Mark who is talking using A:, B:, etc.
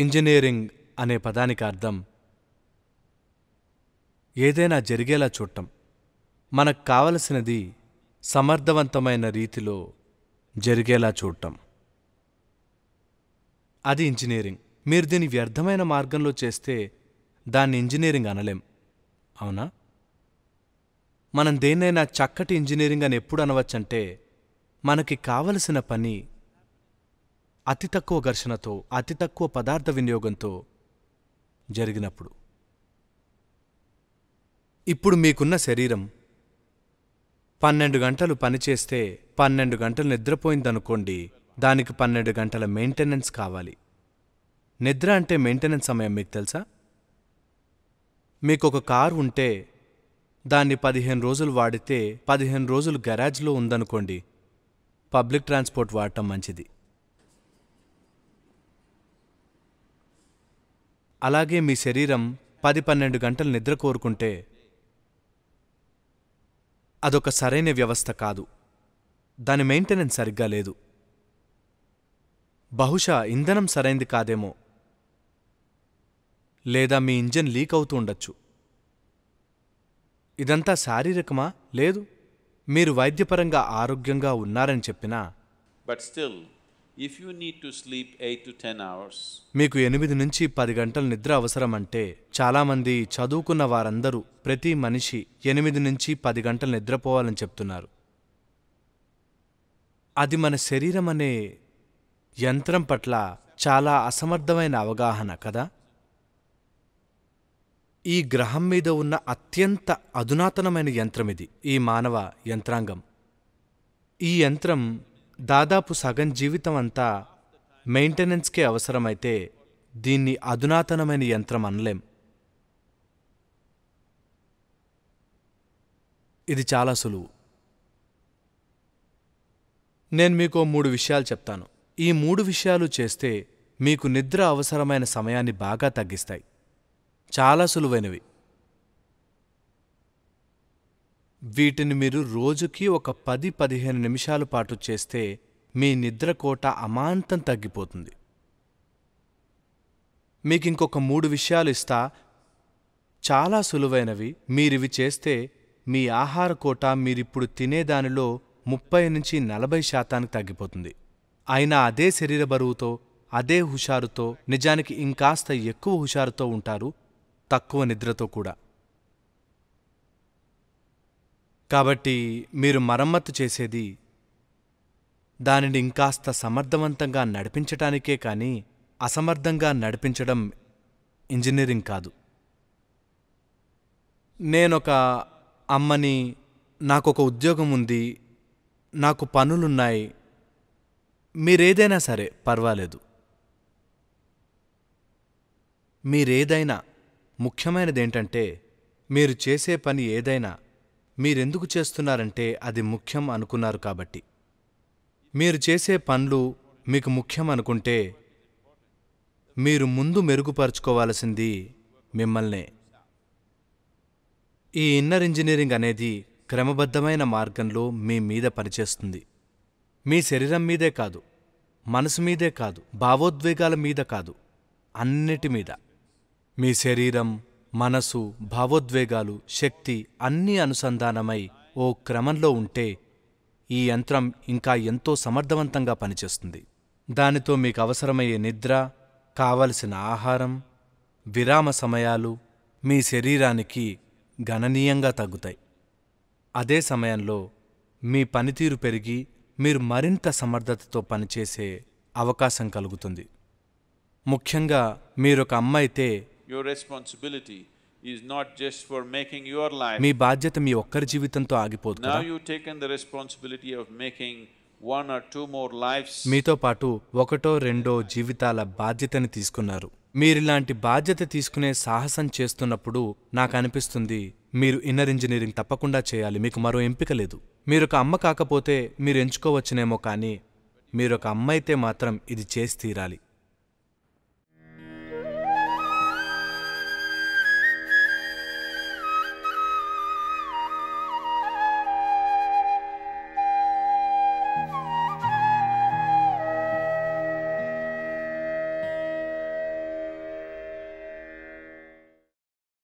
A: engineering అనే పదానికి అర్థం ఏదైనా జరిగేలా చూడటం మనకు కావలసినది సమర్థవంతమైన రీతిలో జరిగేలా చూడటం అది ఇంజనీరింగ్ మీరు దీన్ని వ్యర్థమైన మార్గంలో చేస్తే దాన్ని ఇంజనీరింగ్ అనలేం అవునా మనం దేన్నైనా చక్కటి ఇంజనీరింగ్ అని ఎప్పుడు అనవచ్చంటే మనకి కావలసిన పని అతి తక్కువ ఘర్షణతో అతి తక్కువ పదార్థ వినియోగంతో జరిగినప్పుడు ఇప్పుడు మీకున్న శరీరం పన్నెండు గంటలు పనిచేస్తే పన్నెండు గంటలు నిద్రపోయిందనుకోండి దానికి పన్నెండు గంటల మెయింటెనెన్స్ కావాలి నిద్ర అంటే మెయింటెనెన్స్ సమయం మీకు తెలుసా మీకు ఒక కారు ఉంటే దాన్ని పదిహేను రోజులు వాడితే పదిహేను రోజులు గ్యారాజ్లో ఉందనుకోండి పబ్లిక్ ట్రాన్స్పోర్ట్ వాడటం మంచిది అలాగే మీ శరీరం పది పన్నెండు గంటలు నిద్ర కోరుకుంటే అదొక సరైన వ్యవస్థ కాదు దాని మెయింటెనెన్స్ సరిగ్గా లేదు బహుశా ఇంధనం సరైంది కాదేమో లేదా మీ ఇంజన్ లీక్ అవుతూ ఉండొచ్చు ఇదంతా శారీరకమా లేదు మీరు వైద్యపరంగా ఆరోగ్యంగా ఉన్నారని చెప్పినా but still if you need to sleep eight to ten hours మీకు ఎనిమిది నుంచి పది గంటల నిద్ర అవసరమంటే చాలామంది చదువుకున్న వారందరూ ప్రతి మనిషి ఎనిమిది నుంచి పది గంటలు నిద్రపోవాలని చెప్తున్నారు అది మన శరీరం అనే యంత్రం పట్ల చాలా అసమర్థమైన అవగాహన కదా ఈ గ్రహం మీద ఉన్న అత్యంత అధునాతనమైన యంత్రం ఇది ఈ మానవ యంత్రాంగం ఈ యంత్రం దాదాపు సగం జీవితం అంతా మెయింటెనెన్స్కే అవసరమైతే దీన్ని అధునాతనమైన యంత్రం అనలేం ఇది చాలా సులువు నేను మీకు మూడు విషయాలు చెప్తాను ఈ మూడు విషయాలు చేస్తే మీకు నిద్ర అవసరమైన సమయాన్ని బాగా తగ్గిస్తాయి చాలా సులువైనవి వీటిని మీరు రోజుకి ఒక పది పదిహేను నిమిషాల పాటు చేస్తే మీ నిద్ర కోట అమాంతం తగ్గిపోతుంది మీకు ఇంకొక మూడు విషయాలు ఇస్తా చాలా సులువైనవి మీరివి చేస్తే మీ ఆహార కోట మీరిప్పుడు తినేదానిలో ముప్పై నుంచి నలభై శాతానికి తగ్గిపోతుంది అయినా అదే శరీర బరువుతో అదే హుషారుతో నిజానికి ఇంకాస్త ఎక్కువ హుషారుతో ఉంటారు తక్కువ నిద్రతో కూడా కాబట్టి మీరు మరమ్మత్తు చేసేది దానిని ఇంకాస్త సమర్థవంతంగా నడిపించటానికే కానీ అసమర్థంగా నడిపించడం ఇంజనీరింగ్ కాదు నేనొక అమ్మని నాకొక ఉద్యోగం ఉంది నాకు పనులున్నాయి మీరేదైనా సరే పర్వాలేదు మీరేదైనా ముఖ్యమైనదేంటంటే మీరు చేసే పని ఏదైనా మీరెందుకు చేస్తున్నారంటే అది ముఖ్యం అనుకున్నారు కాబట్టి మీరు చేసే పనులు మీకు ముఖ్యం అనుకుంటే మీరు ముందు మెరుగుపరుచుకోవాల్సింది మిమ్మల్నే ఈ ఇన్నర్ ఇంజనీరింగ్ అనేది క్రమబద్ధమైన మార్గంలో మీ మీద పనిచేస్తుంది మీ శరీరం మీదే కాదు మనసు మీదే కాదు భావోద్వేగాల మీద కాదు అన్నిటి మీద మీ శరీరం మనసు భావోద్వేగాలు శక్తి అన్నీ అనుసంధానమై ఓ క్రమంలో ఉంటే ఈ యంత్రం ఇంకా ఎంతో సమర్థవంతంగా పనిచేస్తుంది దానితో మీకు అవసరమయ్యే నిద్ర కావలసిన ఆహారం విరామ సమయాలు మీ శరీరానికి గణనీయంగా తగ్గుతాయి అదే సమయంలో మీ పనితీరు పెరిగి మీరు మరింత సమర్థతతో పనిచేసే అవకాశం కలుగుతుంది ముఖ్యంగా మీరొక అమ్మైతే మీ బాధ్యత మీ ఒక్కరి జీవితంతో ఆగిపోదు మీతో పాటు ఒకటో రెండో జీవితాల బాధ్యతని తీసుకున్నారు మీరిలాంటి బాధ్యత తీసుకునే సాహసం చేస్తున్నప్పుడు నాకు అనిపిస్తుంది మీరు ఇన్నర్ ఇంజనీరింగ్ తప్పకుండా చేయాలి మీకు మరో ఎంపిక లేదు మీరొక అమ్మ కాకపోతే మీరు ఎంచుకోవచ్చునేమో కానీ మీరొక అమ్మ అయితే మాత్రం ఇది చేసి తీరాలి